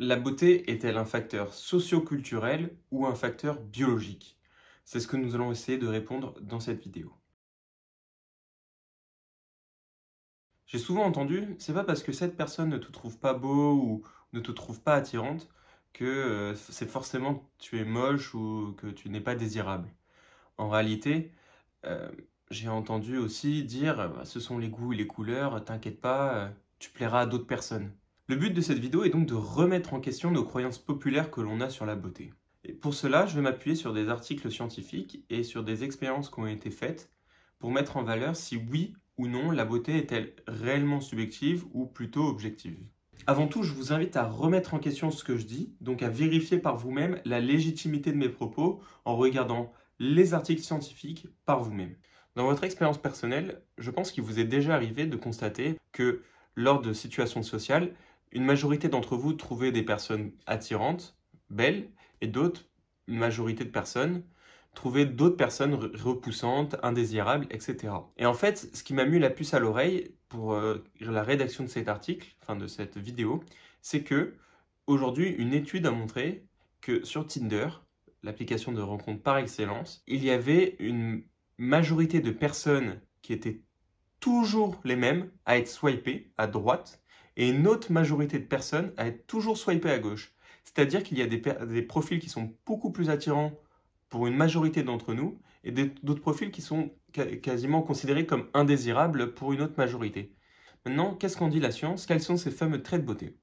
la beauté est-elle un facteur socio-culturel ou un facteur biologique C'est ce que nous allons essayer de répondre dans cette vidéo. J'ai souvent entendu, c'est pas parce que cette personne ne te trouve pas beau ou ne te trouve pas attirante que euh, c'est forcément que tu es moche ou que tu n'es pas désirable. En réalité, euh, j'ai entendu aussi dire bah, ce sont les goûts et les couleurs, t'inquiète pas, euh, tu plairas à d'autres personnes. Le but de cette vidéo est donc de remettre en question nos croyances populaires que l'on a sur la beauté. Et pour cela, je vais m'appuyer sur des articles scientifiques et sur des expériences qui ont été faites pour mettre en valeur si oui ou non la beauté est-elle réellement subjective ou plutôt objective. Avant tout, je vous invite à remettre en question ce que je dis, donc à vérifier par vous-même la légitimité de mes propos en regardant les articles scientifiques par vous-même. Dans votre expérience personnelle, je pense qu'il vous est déjà arrivé de constater que lors de situations sociales, une majorité d'entre vous trouvez des personnes attirantes, belles, et d'autres, une majorité de personnes, trouvaient d'autres personnes repoussantes, indésirables, etc. Et en fait, ce qui m'a mis la puce à l'oreille pour euh, la rédaction de cet article, enfin de cette vidéo, c'est que aujourd'hui, une étude a montré que sur Tinder, l'application de rencontre par excellence, il y avait une majorité de personnes qui étaient toujours les mêmes à être swipées à droite et une autre majorité de personnes à être toujours swipées à gauche. C'est-à-dire qu'il y a des, profils qui sont beaucoup plus attirants pour une majorité d'entre nous et d'autres profils qui sont quasiment considérés comme indésirables pour une autre majorité. Maintenant, qu'est-ce qu'en dit la science Quels sont ces fameux traits de beauté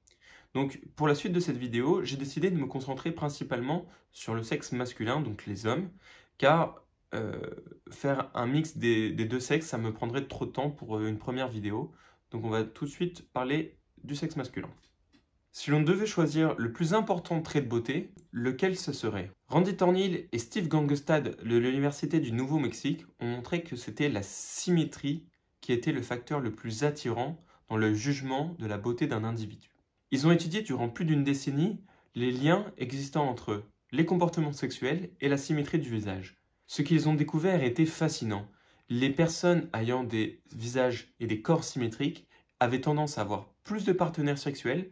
donc pour la suite de cette vidéo, j'ai décidé de me concentrer principalement sur le sexe masculin, donc les hommes, car euh, faire un mix des, deux sexes, ça me prendrait trop de temps pour euh, une première vidéo. Donc on va tout de suite parler du sexe masculin. Si l'on devait choisir le plus important trait de beauté, lequel ce serait Randy Thornhill et Steve Gangestad de l'Université du Nouveau-Mexique ont montré que c'était la symétrie qui était le facteur le plus attirant dans le jugement de la beauté d'un individu. Ils ont étudié durant plus d'une décennie les liens existants entre les comportements sexuels et la symétrie du visage. Ce qu'ils ont découvert était fascinant. Les personnes ayant des visages et des corps symétriques avaient tendance à avoir plus de partenaires sexuels,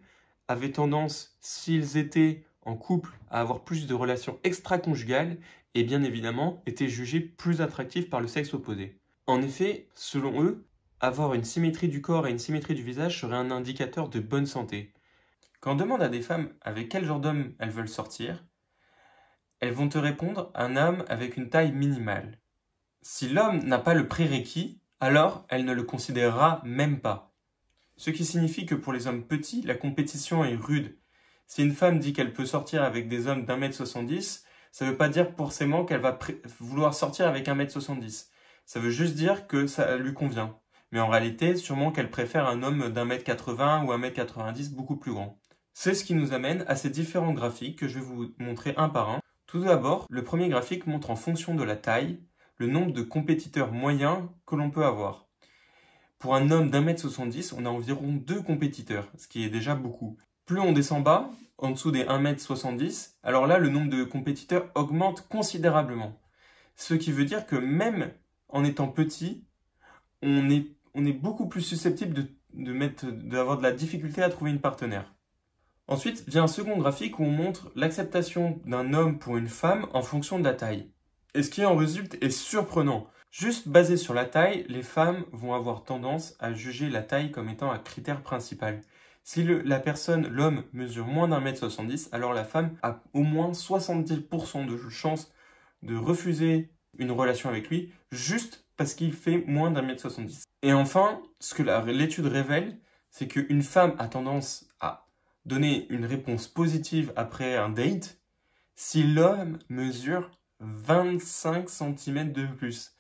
avaient tendance, s'ils étaient en couple, à avoir plus de relations extra-conjugales et bien évidemment étaient jugés plus attractifs par le sexe opposé. En effet, selon eux, avoir une symétrie du corps et une symétrie du visage serait un indicateur de bonne santé. Quand on demande à des femmes avec quel genre d'homme elles veulent sortir, elles vont te répondre un homme avec une taille minimale. Si l'homme n'a pas le prérequis, alors elle ne le considérera même pas ce qui signifie que pour les hommes petits, la compétition est rude. Si une femme dit qu'elle peut sortir avec des hommes d'un mètre soixante-dix, ça veut pas dire forcément qu'elle va vouloir sortir avec un mètre soixante-dix. Ça veut juste dire que ça lui convient. Mais en réalité, sûrement qu'elle préfère un homme d'un mètre quatre ou un mètre quatre-vingt-dix beaucoup plus grand. C'est ce qui nous amène à ces différents graphiques que je vais vous montrer un par un. Tout d'abord, le premier graphique montre en fonction de la taille le nombre de compétiteurs moyens que l'on peut avoir. Pour un homme d'un mètre 70, on a environ deux compétiteurs, ce qui est déjà beaucoup. Plus on descend bas, en dessous des 1m70, alors là, le nombre de compétiteurs augmente considérablement. Ce qui veut dire que même en étant petit, on est, beaucoup plus susceptible de, d'avoir de la difficulté à trouver une partenaire. Ensuite vient un second graphique où on montre l'acceptation d'un homme pour une femme en fonction de la taille. Et ce qui en résulte est surprenant. Juste basé sur la taille, les femmes vont avoir tendance à juger la taille comme étant un critère principal. Si la personne, l'homme, mesure moins d'un mètre 70, alors la femme a au moins 70% de chance de refuser une relation avec lui juste parce qu'il fait moins d'un mètre 70. Et enfin, ce que l'étude révèle, c'est qu'une femme a tendance à donner une réponse positive après un date si l'homme mesure 25 cm de plus.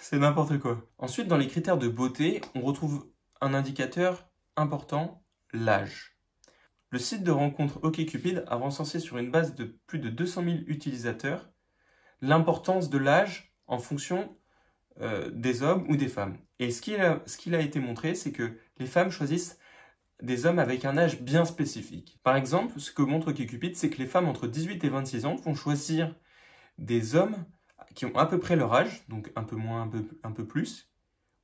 C'est n'importe quoi. Ensuite, dans les critères de beauté, on retrouve un indicateur important, l'âge. Le site de rencontre OkCupid a recensé sur une base de plus de 200 000 utilisateurs l'importance de l'âge en fonction euh, des hommes ou des femmes. Et ce qu'il a, a, été montré, c'est que les femmes choisissent des hommes avec un âge bien spécifique. Par exemple, ce que montre OkCupid, c'est que les femmes entre 18 et 26 ans vont choisir des hommes qui ont à peu près leur âge, donc un peu moins, un peu, un peu plus,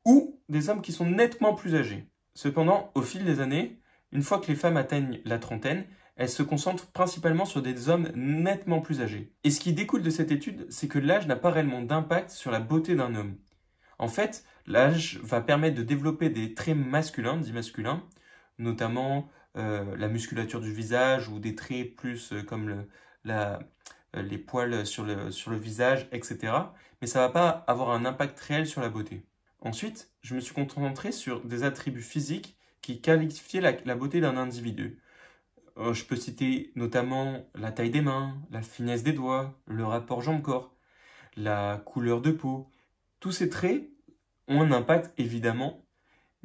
ou des hommes qui sont nettement plus âgés. Cependant, au fil des années, une fois que les femmes atteignent la trentaine, elles se concentrent principalement sur des hommes nettement plus âgés. Et ce qui découle de cette étude, c'est que l'âge n'a pas réellement d'impact sur la beauté d'un homme. En fait, l'âge va permettre de développer des traits masculins, dits masculins, notamment euh, la musculature du visage ou des traits plus euh, comme le, la, euh, les poils sur le, visage, etc. Mais ça ne va pas avoir un impact réel sur la beauté. Ensuite, je me suis concentré sur des attributs physiques qui qualifiaient la, beauté d'un individu. Euh, je peux citer notamment la taille des mains, la finesse des doigts, le rapport jambes corps la couleur de peau. Tous ces traits ont un impact évidemment,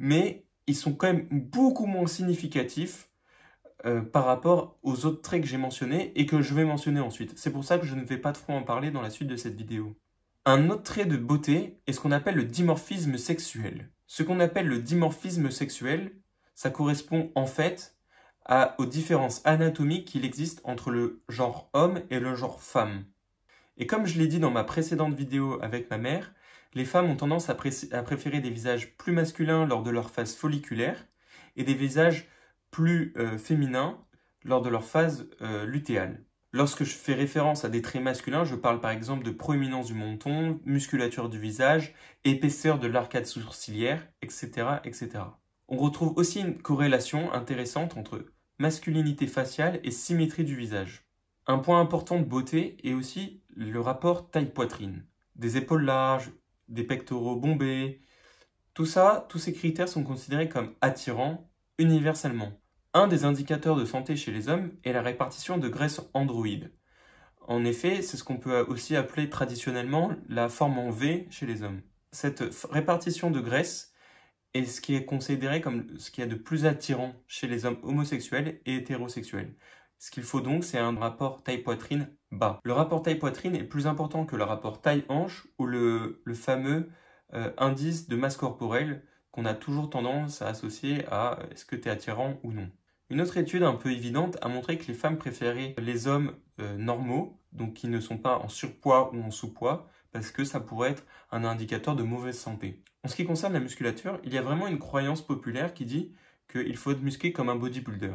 mais ils sont quand même beaucoup moins significatifs euh, par rapport aux autres traits que j'ai mentionnés et que je vais mentionner ensuite. C'est pour ça que je ne vais pas trop en parler dans la suite de cette vidéo. Un autre trait de beauté est ce qu'on appelle le dimorphisme sexuel. Ce qu'on appelle le dimorphisme sexuel, ça correspond en fait à, aux différences anatomiques qu'il existe entre le genre homme et le genre femme. Et comme je l'ai dit dans ma précédente vidéo avec ma mère, les femmes ont tendance à préférer des visages plus masculins lors de leur phase folliculaire et des visages plus euh, féminin féminins lors de leur phase euh, luthéale. Lorsque je fais référence à des traits masculins, je parle par exemple de proéminence du menton, musculature du visage, épaisseur de l'arcade sourcilière, etc., etc. On retrouve aussi une corrélation intéressante entre masculinité faciale et symétrie du visage. Un point important de beauté est aussi le rapport taille-poitrine. Des épaules larges, des pectoraux bombés, tout ça, tous ces critères sont considérés comme attirants universellement. Un des indicateurs de santé chez les hommes est la répartition de graisse androïde. En effet, c'est ce qu'on peut aussi appeler traditionnellement la forme en V chez les hommes. Cette répartition de graisse est ce qui est considéré comme ce qui est a de plus attirant chez les hommes homosexuels et hétérosexuels. Ce qu'il faut donc, c'est un rapport taille-poitrine bas. Le rapport taille-poitrine est plus important que le rapport taille-hanche ou le, fameux euh, indice de masse corporelle qu'on a toujours tendance à associer à euh, est-ce que tu es attirant ou non. Une autre étude un peu évidente a montré que les femmes préféraient les hommes euh, normaux, donc qui ne sont pas en surpoids ou en sous-poids, parce que ça pourrait être un indicateur de mauvaise santé. En ce qui concerne la musculature, il y a vraiment une croyance populaire qui dit qu'il faut être musclé comme un bodybuilder.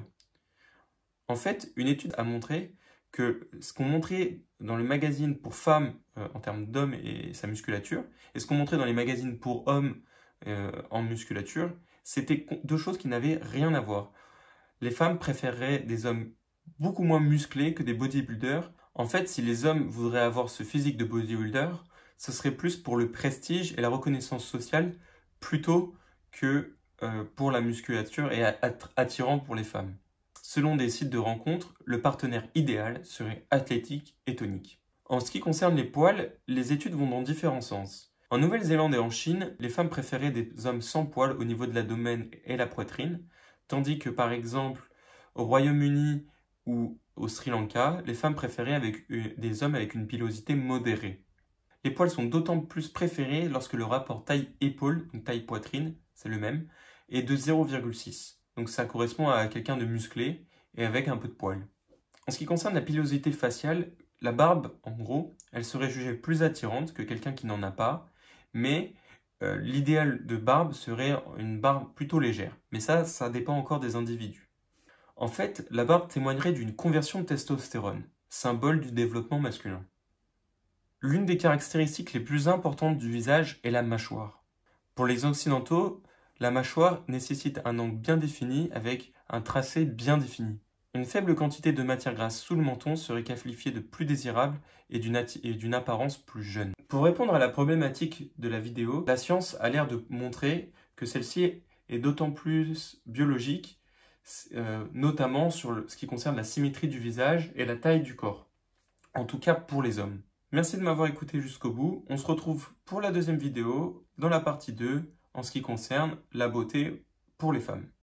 En fait, une étude a montré que ce qu'on montrait dans le magazine pour femmes euh, en termes d'hommes et sa musculature, et ce qu'on montrait dans les magazines pour hommes euh, en musculature, c'était deux choses qui n'avaient rien à voir les femmes préféreraient des hommes beaucoup moins musclés que des bodybuilders. En fait, si les hommes voudraient avoir ce physique de bodybuilder, ce serait plus pour le prestige et la reconnaissance sociale plutôt que euh, pour la musculature et attirant pour les femmes. Selon des sites de rencontres, le partenaire idéal serait athlétique et tonique. En ce qui concerne les poils, les études vont dans différents sens. En Nouvelle-Zélande et en Chine, les femmes préféraient des hommes sans poils au niveau de l'abdomen et la poitrine, Tandis que par exemple au Royaume-Uni ou au Sri Lanka, les femmes préféraient avec des hommes avec une pilosité modérée. Les poils sont d'autant plus préférés lorsque le rapport taille-épaule, taille-poitrine, c'est le même, est de 0,6. Donc ça correspond à quelqu'un de musclé et avec un peu de poils. En ce qui concerne la pilosité faciale, la barbe, en gros, elle serait jugée plus attirante que quelqu'un qui n'en a pas, mais euh, l'idéal de barbe serait une barbe plutôt légère, mais ça, ça dépend encore des individus. En fait, la barbe témoignerait d'une conversion de testostérone, symbole du développement masculin. L'une des caractéristiques les plus importantes du visage est la mâchoire. Pour les Occidentaux, la mâchoire nécessite un angle bien défini avec un tracé bien défini. Une faible quantité de matière grasse sous le menton serait qualifiée de plus désirable et d'une apparence plus jeune. Pour répondre à la problématique de la vidéo, la science a l'air de montrer que celle-ci est d'autant plus biologique, euh, notamment sur ce qui concerne la symétrie du visage et la taille du corps. En tout cas pour les hommes. Merci de m'avoir écouté jusqu'au bout. On se retrouve pour la deuxième vidéo, dans la partie 2, en ce qui concerne la beauté pour les femmes.